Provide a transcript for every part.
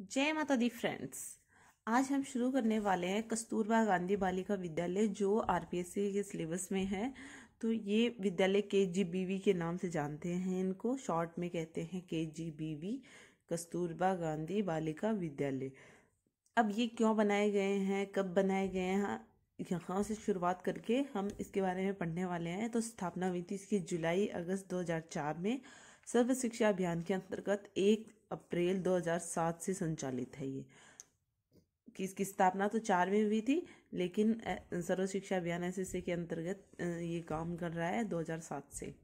जय माता दी फ्रेंड्स आज हम शुरू करने वाले हैं कस्तूरबा गांधी बालिका विद्यालय जो आरपीएससी के सिलेबस में है तो ये विद्यालय के जी वी के नाम से जानते हैं इनको शॉर्ट में कहते हैं के जी वी कस्तूरबा गांधी बालिका विद्यालय अब ये क्यों बनाए गए हैं कब बनाए गए हैं यहाँ से शुरुआत करके हम इसके बारे में पढ़ने वाले हैं तो स्थापना हुई थी इसकी जुलाई अगस्त 2004 में सर्व शिक्षा अभियान के अंतर्गत एक अप्रैल 2007 से संचालित है ये कि इसकी स्थापना तो चार में हुई थी लेकिन सर्व शिक्षा अभियान एस के अंतर्गत ये काम कर रहा है 2007 से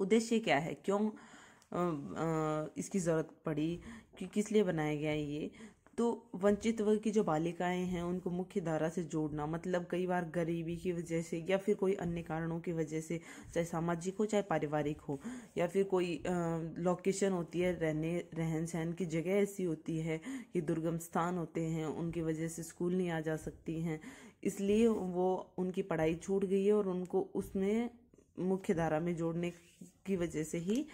उद्देश्य क्या है क्यों इसकी ज़रूरत पड़ी कि किस लिए बनाया गया है ये तो वंचित वर्ग की जो बालिकाएं हैं उनको मुख्य धारा से जोड़ना मतलब कई बार गरीबी की वजह से या फिर कोई अन्य कारणों की वजह से चाहे सामाजिक हो चाहे पारिवारिक हो या फिर कोई लोकेशन होती है रहने रहन सहन की जगह ऐसी होती है कि दुर्गम स्थान होते हैं उनकी वजह से स्कूल नहीं आ जा सकती हैं इसलिए वो उनकी पढ़ाई छूट गई है और उनको उसमें मुख्य धारा में जोड़ने की वजह से ही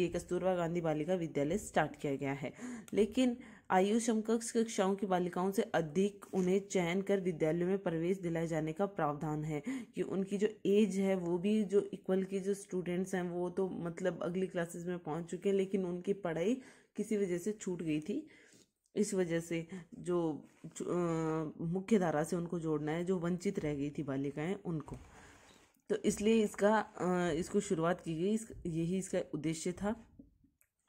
ये कस्तूरबा गांधी बालिका विद्यालय स्टार्ट किया गया है लेकिन आयु समकक्ष कक्षाओं की बालिकाओं से अधिक उन्हें चयन कर विद्यालयों में प्रवेश दिलाए जाने का प्रावधान है कि उनकी जो एज है वो भी जो इक्वल की जो स्टूडेंट्स हैं वो तो मतलब अगली क्लासेस में पहुंच चुके हैं लेकिन उनकी पढ़ाई किसी वजह से छूट गई थी इस वजह से जो मुख्य धारा से उनको जोड़ना है जो वंचित रह गई थी बालिकाएं उनको तो इसलिए इसका इसको शुरुआत की गई यही इसका उद्देश्य था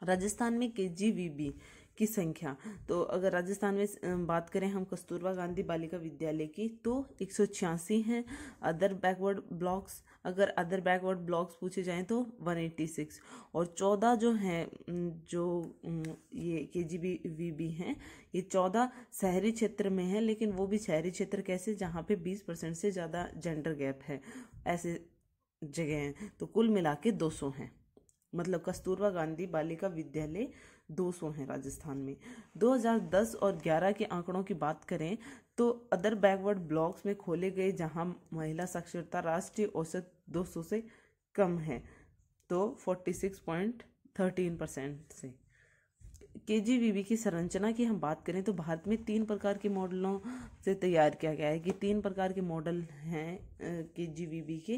राजस्थान में के जी वी बी की संख्या तो अगर राजस्थान में बात करें हम कस्तूरबा गांधी बालिका विद्यालय की तो एक सौ छियासी हैं अदर बैकवर्ड ब्लॉक्स अगर अदर बैकवर्ड ब्लॉक्स पूछे जाएँ तो वन एट्टी सिक्स और चौदह जो हैं जो ये के जी बी वी बी हैं ये चौदह शहरी क्षेत्र में हैं लेकिन वो भी शहरी क्षेत्र कैसे जहाँ पे बीस परसेंट से ज़्यादा जेंडर गैप है ऐसे जगह हैं तो कुल मिला के दो सौ हैं मतलब कस्तूरबा गांधी बालिका विद्यालय 200 हैं राजस्थान में 2010 और 11 के आंकड़ों की बात करें तो अदर बैकवर्ड ब्लॉक्स में खोले गए जहां महिला साक्षरता राष्ट्रीय औसत 200 से कम है तो 46.13 परसेंट से के जी वी की संरचना की हम बात करें तो भारत में तीन प्रकार के मॉडलों से तैयार किया गया है कि तीन प्रकार के मॉडल हैं के जी वी के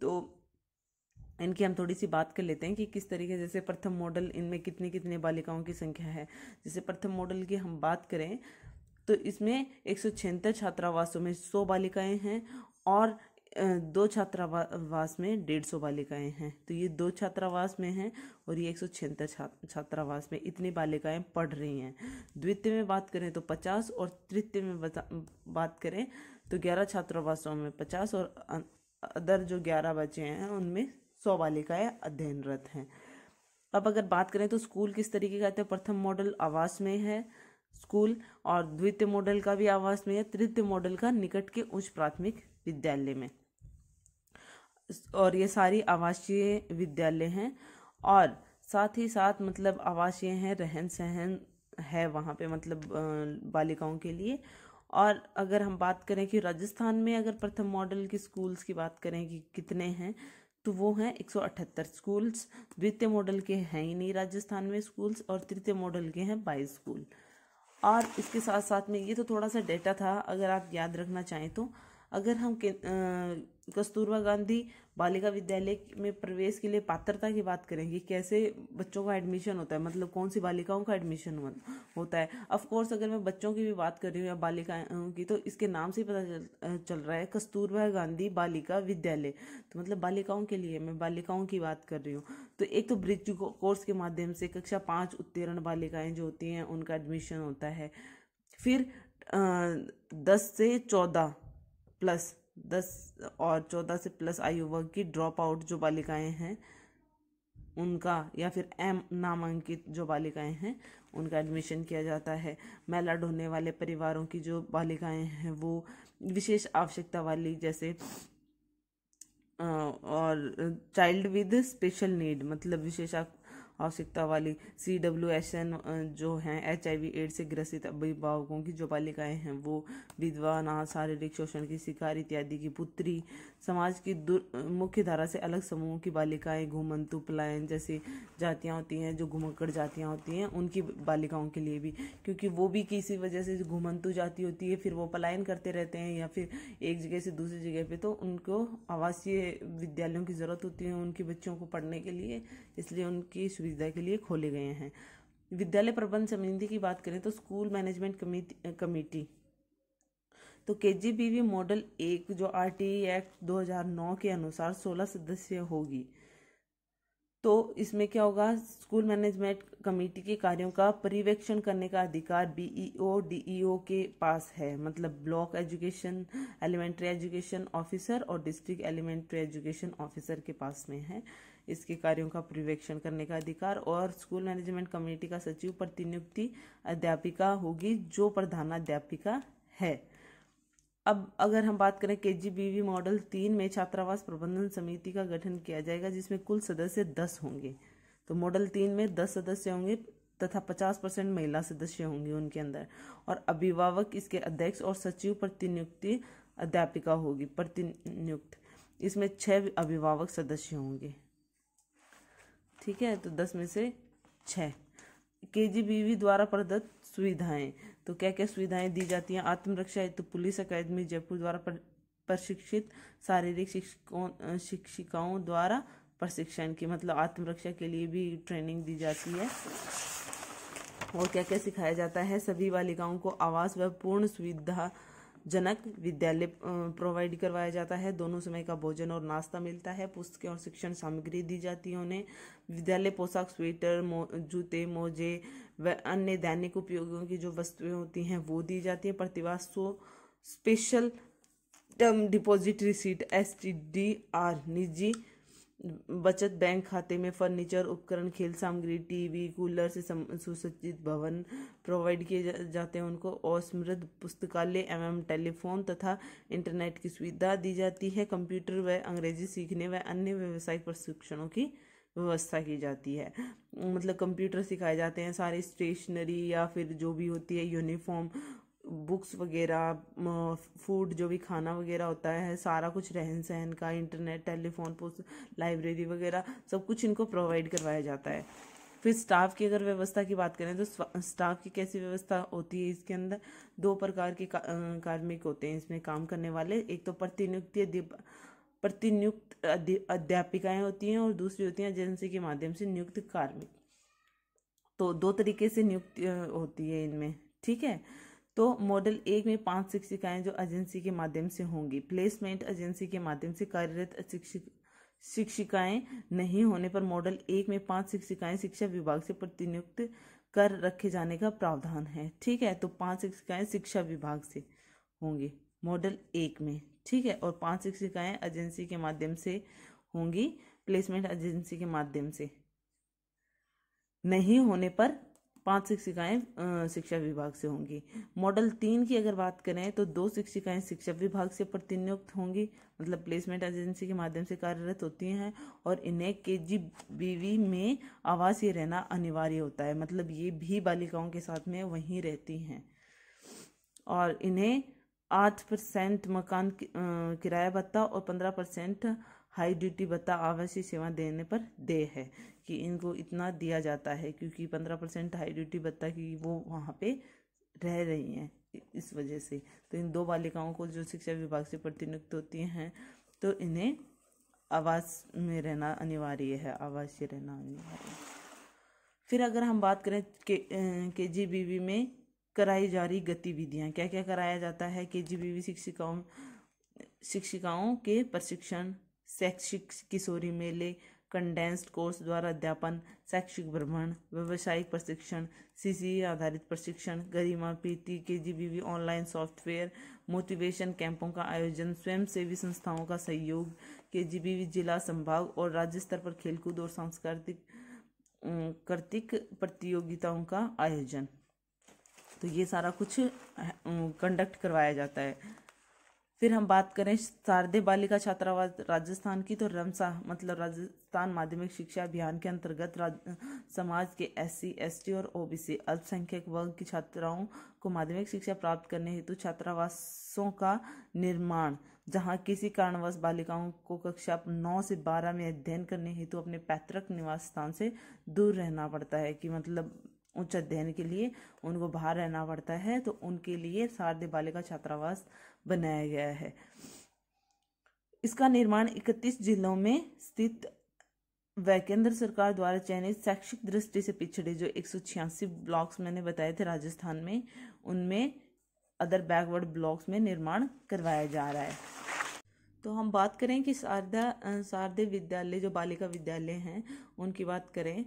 तो इनकी हम थोड़ी सी बात कर लेते हैं कि किस तरीके जैसे प्रथम मॉडल इनमें कितनी कितनी बालिकाओं की संख्या है जैसे प्रथम मॉडल की हम बात करें तो इसमें एक सौ छिहत्तर छात्रावासों में सौ बालिकाएं हैं और दो छात्रावास में डेढ़ सौ बालिकाएँ हैं तो ये दो छात्रावास में हैं और ये एक सौ छिहत्तर छात्रावास में इतनी बालिकाएं पढ़ रही हैं द्वितीय में बात करें तो पचास और तृतीय में बात करें तो ग्यारह छात्रावासों में पचास और अदर जो ग्यारह बच्चे हैं उनमें सौ अध्ययनरत हैं अब अगर बात करें तो स्कूल किस तरीके का है तो प्रथम मॉडल आवास में है स्कूल और द्वितीय मॉडल का भी आवास में है तृतीय मॉडल का निकट के उच्च प्राथमिक विद्यालय में और ये सारी आवासीय विद्यालय हैं और साथ ही साथ मतलब आवासीय हैं रहन सहन है वहाँ पे मतलब बालिकाओं के लिए और अगर हम बात करें कि राजस्थान में अगर प्रथम मॉडल की स्कूल्स की बात करें कि कितने हैं तो वो हैं 178 स्कूल्स द्वितीय मॉडल के हैं ही नहीं राजस्थान में स्कूल्स और तृतीय मॉडल के हैं बाईस स्कूल और इसके साथ साथ में ये तो थोड़ा सा डेटा था अगर आप याद रखना चाहें तो अगर हम कस्तूरबा गांधी बालिका विद्यालय में प्रवेश के लिए पात्रता की बात करेंगे कैसे बच्चों का एडमिशन होता है मतलब कौन सी बालिकाओं का एडमिशन होता है ऑफ कोर्स अगर मैं बच्चों की भी बात कर रही हूँ या बालिकाओं की तो इसके नाम से ही पता चल चल रहा है कस्तूरबा गांधी बालिका विद्यालय तो मतलब बालिकाओं के लिए मैं बालिकाओं की बात कर रही हूँ तो एक तो ब्रिज कोर्स के माध्यम से कक्षा पाँच उत्तीर्ण बालिकाएँ जो होती हैं उनका एडमिशन होता है फिर दस से चौदह प्लस दस और चौदह से प्लस आयु वर्ग की ड्रॉप आउट जो बालिकाएं हैं उनका या फिर एम नामांकित जो बालिकाएं हैं उनका एडमिशन किया जाता है मैलाड होने वाले परिवारों की जो बालिकाएं हैं वो विशेष आवश्यकता वाली जैसे और चाइल्ड विद स्पेशल नीड मतलब विशेष आवश्यकता वाली सी डब्ल्यू एस एन जो हैं एच आई वी एड से ग्रसित अभिभावकों की जो बालिकाएं हैं वो विधवा ना शारीरिक शोषण की शिकार इत्यादि की पुत्री समाज की मुख्य धारा से अलग समूहों की बालिकाएं घुमंतु पलायन जैसी जातियाँ होती हैं जो घुमक्कड़ जातियाँ होती हैं उनकी बालिकाओं के लिए भी क्योंकि वो भी किसी वजह से घुमंतु जाति होती है फिर वो पलायन करते रहते हैं या फिर एक जगह से दूसरी जगह पे तो उनको आवासीय विद्यालयों की ज़रूरत होती है उनके बच्चों को पढ़ने के लिए इसलिए उनकी सुविधा के लिए खोले गए हैं विद्यालय प्रबंध समिति की बात करें तो स्कूल मैनेजमेंट कमेटी कमेटी तो के मॉडल एक जो आर टी एक्ट 2009 के अनुसार 16 सदस्य होगी तो इसमें क्या होगा स्कूल मैनेजमेंट कमेटी के कार्यों का पर्यवेक्षण करने का अधिकार बीईओ डीईओ के पास है मतलब block education elementary education officer और डिस्ट्रिक्ट एलिमेंट्री एजुकेशन ऑफिसर के पास में है इसके कार्यों का पर्यवेक्षण करने का अधिकार और स्कूल मैनेजमेंट कमेटी का सचिव प्रतिनियुक्ति अध्यापिका होगी जो प्रधानाध्यापिका है अब अगर हम बात करें के जी मॉडल तीन में छात्रावास प्रबंधन समिति का गठन किया जाएगा जिसमें कुल सदस्य दस होंगे तो मॉडल तीन में दस सदस्य होंगे तथा पचास परसेंट महिला सदस्य होंगे उनके अंदर और अभिभावक इसके अध्यक्ष और सचिव प्रतिनियुक्ति अध्यापिका होगी प्रतिनियुक्त इसमें छह अभिभावक सदस्य होंगे ठीक है तो दस में से छः के जी बी वी द्वारा प्रदत्त सुविधाएं तो क्या क्या सुविधाएं दी जाती हैं आत्मरक्षा तो पुलिस अकादमी जयपुर द्वारा प्रशिक्षित शारीरिक शिक्षकों शिक्षिकाओं द्वारा प्रशिक्षण की मतलब आत्मरक्षा के लिए भी ट्रेनिंग दी जाती है और क्या क्या सिखाया जाता है सभी बालिकाओं को आवास व पूर्ण सुविधा जनक विद्यालय प्रोवाइड करवाया जाता है दोनों समय का भोजन और नाश्ता मिलता है पुस्तकें और शिक्षण सामग्री दी जाती है उन्हें विद्यालय पोशाक स्वेटर मो, जूते मोजे व अन्य दैनिक उपयोगों की जो वस्तुएं होती हैं वो दी जाती है प्रतिभा so special term deposit receipt S T D R निजी बचत बैंक खाते में फर्नीचर उपकरण खेल सामग्री टीवी कूलर से सुसज्जित भवन प्रोवाइड किए जा, जाते हैं उनको और समृद्ध पुस्तकालय एवं टेलीफोन तथा इंटरनेट की सुविधा दी जाती है कंप्यूटर व अंग्रेजी सीखने व अन्य व्यावसायिक प्रशिक्षणों की व्यवस्था की जाती है मतलब कंप्यूटर सिखाए जाते हैं सारे स्टेशनरी या फिर जो भी होती है यूनिफॉर्म बुक्स वगैरह फूड जो भी खाना वगैरह होता है सारा कुछ रहन सहन का इंटरनेट टेलीफोन पोस्ट लाइब्रेरी वगैरह सब कुछ इनको प्रोवाइड करवाया जाता है फिर स्टाफ की अगर व्यवस्था की बात करें तो स्टाफ की कैसी व्यवस्था होती है इसके अंदर दो प्रकार के का, कार्मिक होते हैं इसमें काम करने वाले एक तो प्रतिनियुक्ति प्रतिनियुक्त अध्यापिकाएं होती हैं और दूसरी होती हैं एजेंसी के माध्यम से नियुक्त कार्मिक तो दो तरीके से नियुक्त होती है इनमें ठीक है तो मॉडल एक में पांच शिक्षिकाएं जो एजेंसी के माध्यम से होंगी प्लेसमेंट एजेंसी के माध्यम से कार्यरत शिक्षिक शिक्षिकाएं नहीं होने पर मॉडल एक में पांच शिक्षिकाएं शिक्षा विभाग से प्रतिनियुक्त कर रखे जाने का प्रावधान है ठीक है तो पांच शिक्षिकाएं शिक्षा विभाग से होंगी मॉडल एक में ठीक है और पांच शिक्षिकाएं एजेंसी के माध्यम से होंगी प्लेसमेंट एजेंसी के माध्यम से नहीं होने पर पांच शिक्षिकाएं शिक्षा विभाग से होंगी मॉडल तीन की अगर बात करें तो दो शिक्षिकाएं शिक्षा विभाग से प्रतिनियुक्त होंगी मतलब प्लेसमेंट एजेंसी के माध्यम से कार्यरत होती हैं और इन्हें के जी बीवी में आवासीय रहना अनिवार्य होता है मतलब ये भी बालिकाओं के साथ में वहीं रहती हैं और इन्हें आठ परसेंट मकान किराया भत्ता और पंद्रह परसेंट हाई ड्यूटी भत्ता आवासीय सेवा देने पर दे है कि इनको इतना दिया जाता है क्योंकि पंद्रह परसेंट हाई ड्यूटी भत्ता की वो वहाँ पे रह रही हैं इस वजह से तो इन दो बालिकाओं को जो शिक्षा विभाग से प्रतिनियुक्त होती हैं तो इन्हें आवास में रहना अनिवार्य है आवासीय रहना अनिवार्य फिर अगर हम बात करें के के जी बी वी में कराई जा रही गतिविधियाँ क्या क्या कराया जाता है के जी बी वी शिक्षिकाओं शिक्षिकाओं के प्रशिक्षण शैक्षिक किशोरी मेले कंडेंस्ड कोर्स द्वारा अध्यापन शैक्षिक भ्रमण व्यवसायिक प्रशिक्षण सी आधारित प्रशिक्षण गरिमा टी के जी ऑनलाइन सॉफ्टवेयर मोटिवेशन कैंपों का आयोजन स्वयंसेवी संस्थाओं का सहयोग के जी जिला संभाग और राज्य स्तर पर खेलकूद और सांस्कृतिक कृतिक प्रतियोगिताओं का आयोजन तो ये सारा कुछ कंडक्ट करवाया जाता है फिर हम बात करें शारदे बालिका छात्रावास राजस्थान की तो रमसा मतलब राजस्थान माध्यमिक शिक्षा अभियान के अंतर्गत समाज के एस सी और ओबीसी अल्पसंख्यक वर्ग की छात्राओं को माध्यमिक शिक्षा प्राप्त करने हेतु छात्रावासों का निर्माण जहां किसी कारणवश बालिकाओं को कक्षा नौ से बारह में अध्ययन करने हेतु अपने पैतृक निवास स्थान से दूर रहना पड़ता है कि मतलब उच्च अध्ययन के लिए उनको बाहर रहना पड़ता है तो उनके लिए शारदे बालिका छात्रावास बनाया गया है इसका निर्माण 31 जिलों में स्थित व केंद्र सरकार द्वारा चयनित शैक्षिक दृष्टि से पिछड़े जो एक ब्लॉक्स मैंने बताए थे राजस्थान में उनमें अदर बैकवर्ड ब्लॉक्स में निर्माण करवाया जा रहा है तो हम बात करें कि शारदा शारदे विद्यालय जो बालिका विद्यालय हैं उनकी बात करें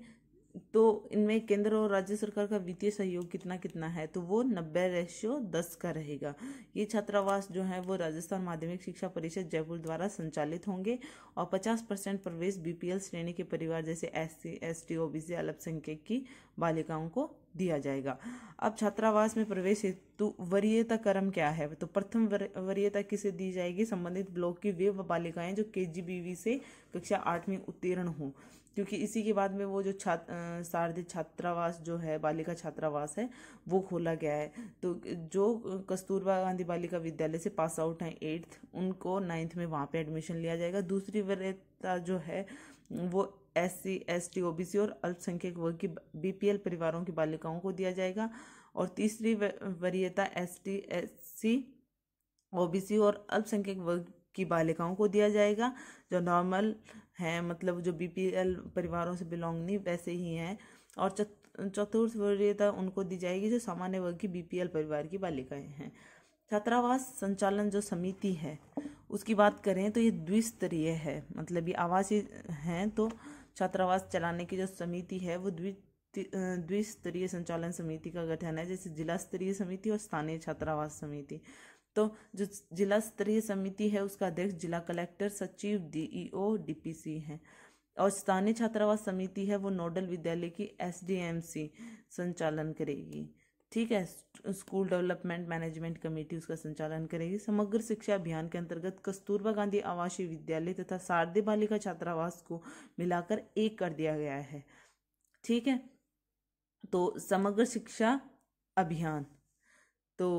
तो इनमें केंद्र और राज्य सरकार का वित्तीय सहयोग कितना कितना है तो वो नब्बे रेशियो दस का रहेगा ये छात्रावास जो है वो राजस्थान माध्यमिक शिक्षा परिषद जयपुर द्वारा संचालित होंगे और पचास परसेंट प्रवेश बीपीएल श्रेणी के परिवार जैसे S C S T O B C अल्पसंख्यक की बालिकाओं को दिया जाएगा अब छात्रावास में प्रवेश हेतु वरीयता क्रम क्या है तो प्रथम वरीयता किसे दी जाएगी संबंधित ब्लॉक की वे बालिकाएं जो के से कक्षा आठ में उत्तीर्ण हों क्योंकि इसी के बाद में वो जो छात शारदीय छात्रावास जो है बालिका छात्रावास है वो खोला गया है तो जो कस्तूरबा गांधी बालिका विद्यालय से पास आउट हैं एट्थ उनको नाइन्थ में वहाँ पे एडमिशन लिया जाएगा दूसरी वरीयता जो है वो S C S T O B C और अल्पसंख्यक वर्ग की बी पी एल परिवारों की बालिकाओं को दिया जाएगा और तीसरी वरीयता S T S C O B C और अल्पसंख्यक वर्ग की बालिकाओं को दिया जाएगा जो नॉर्मल हैं मतलब जो एल परिवारों से बिलोंग नहीं वैसे ही हैं और चतुर्थ वरीयता उनको दी जाएगी जो सामान्य वर्ग की एल परिवार की बालिकाएं हैं छात्रावास संचालन जो समिति है उसकी बात करें तो ये द्विस्तरीय है मतलब ये आवासीय हैं तो छात्रावास चलाने की जो समिति है वो द्वि द्विस्तरीय संचालन समिति का गठन है जैसे जिला स्तरीय समिति और स्थानीय छात्रावास समिति तो जो जिला स्तरीय समिति है उसका अध्यक्ष जिला कलेक्टर सचिव डीईओ डीपीसी e हैं और स्थानीय छात्रावास समिति है वो नोडल विद्यालय की एसडीएमसी संचालन करेगी ठीक है स्कूल डेवलपमेंट मैनेजमेंट कमेटी उसका संचालन करेगी समग्र शिक्षा अभियान के अंतर्गत कस्तूरबा गांधी आवासीय विद्यालय तथा शारदे बालिका छात्रावास को मिलाकर एक कर दिया गया है ठीक है तो समग्र शिक्षा अभियान तो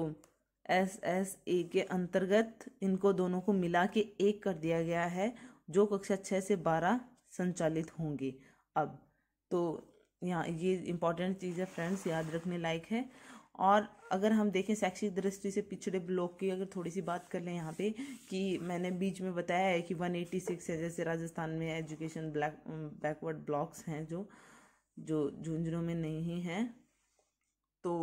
एस एस ए के अंतर्गत इनको दोनों को मिला के एक कर दिया गया है जो कक्षा छः से बारह संचालित होंगे अब तो यहाँ ये इम्पॉर्टेंट चीज़ है फ्रेंड्स याद रखने लायक है और अगर हम देखें शैक्षिक दृष्टि से पिछड़े ब्लॉक की अगर थोड़ी सी बात कर लें यहाँ पे कि मैंने बीच में बताया है कि 186 है जैसे राजस्थान में एजुकेशन ब्लैक बैकवर्ड ब्लॉक्स हैं जो जो झुंझुनू में नहीं हैं तो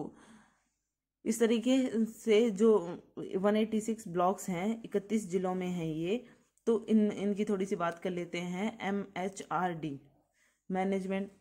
इस तरीके से जो 186 ब्लॉक्स हैं 31 जिलों में हैं ये तो इन इनकी थोड़ी सी बात कर लेते हैं M H R D management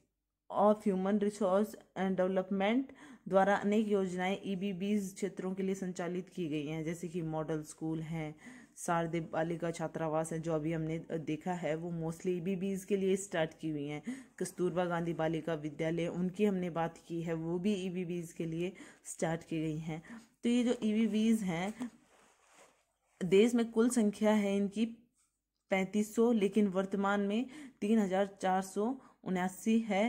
of human resource and development द्वारा अनेक योजनाएं ई बी बीज क्षेत्रों के लिए संचालित की गई हैं जैसे कि मॉडल स्कूल हैं शारदेव बालिका छात्रावास है जो अभी हमने देखा है वो मोस्टली ईबीबीज के लिए स्टार्ट की हुई हैं कस्तूरबा गांधी बालिका विद्यालय उनकी हमने बात की है वो भी ईबीबीज e के लिए स्टार्ट की गई हैं तो ये जो ईबीबीज e हैं देश में कुल संख्या है इनकी पैंतीस सौ लेकिन वर्तमान में तीन हजार चार सौ उनासी है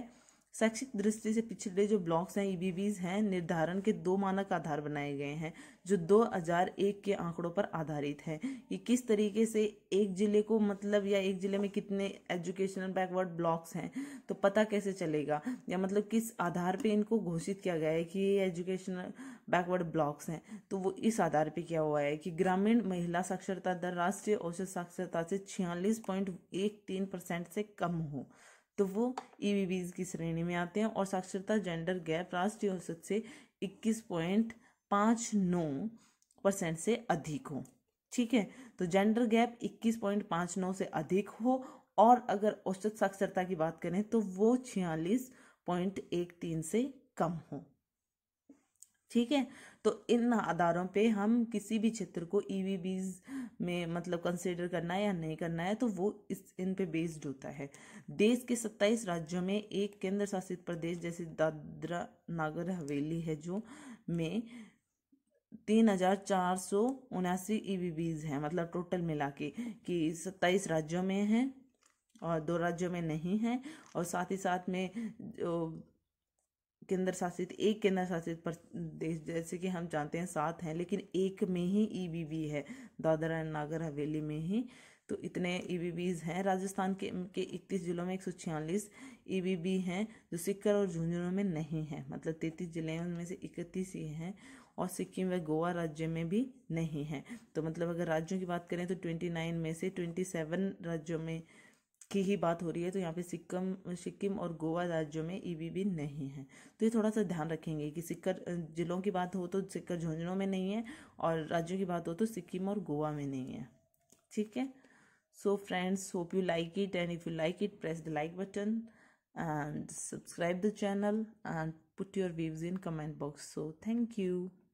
शैक्षिक दृष्टि से पिछड़े जो ब्लॉक्स हैं ईबीवीज e हैं निर्धारण के दो मानक आधार बनाए गए हैं जो 2001 के आंकड़ों पर आधारित है कि किस तरीके से एक जिले को मतलब या एक जिले में कितने एजुकेशनल बैकवर्ड ब्लॉक्स हैं तो पता कैसे चलेगा या मतलब किस आधार पे इनको घोषित किया गया है कि ये एजुकेशनल बैकवर्ड ब्लॉक्स हैं तो वो इस आधार पे क्या हुआ है कि ग्रामीण महिला साक्षरता दर राष्ट्रीय औसत साक्षरता से छियालीस पॉइंट एक तीन परसेंट से कम हो तो वो ई की श्रेणी में आते हैं और साक्षरता जेंडर गैप राष्ट्रीय औसत से इक्कीस पॉइंट पाँच नौ परसेंट से अधिक हो ठीक है तो जेंडर गैप इक्कीस पॉइंट पाँच नौ से अधिक हो और अगर औसत साक्षरता की बात करें तो वो छियालीस पॉइंट एक तीन से कम हो ठीक है तो इन आधारों पे हम किसी भी क्षेत्र को ई e में मतलब कंसीडर करना है या नहीं करना है तो वो इस इन पे बेस्ड होता है देश के 27 राज्यों में एक केंद्र शासित प्रदेश जैसे दादरा नागर हवेली है जो में तीन हजार चार सौ उनासी ई e वी हैं मतलब टोटल मिला के कि सत्ताईस राज्यों में हैं और दो राज्यों में नहीं हैं और साथ ही साथ में केंद्र शासित एक केंद्र शासित प्रदेश जैसे कि हम जानते हैं सात हैं लेकिन एक में ही ई e है दादरा नागर हवेली में ही तो इतने ई e हैं राजस्थान के के इकतीस जिलों में एक सौ छियालीस ईबीबी e हैं जो सिक्कर और झुंझुनू में नहीं हैं मतलब तैतीस जिले हैं उनमें से इकतीस ही हैं और सिक्किम व गोवा राज्य में भी नहीं है तो मतलब अगर राज्यों की बात करें तो ट्वेंटी नाइन में से ट्वेंटी सेवन राज्यों में की ही बात हो रही है तो यहाँ पे सिक्किम सिक्किम और गोवा राज्यों में ईबीबी e नहीं है तो ये थोड़ा सा ध्यान रखेंगे कि सिक्कर जिलों की बात हो तो सिक्कर झुंझुनों में नहीं है और राज्यों की बात हो तो सिक्किम और गोवा में नहीं है ठीक है so friends hope you like it and if you like it press the like button and subscribe the channel and put your views in comment box so thank you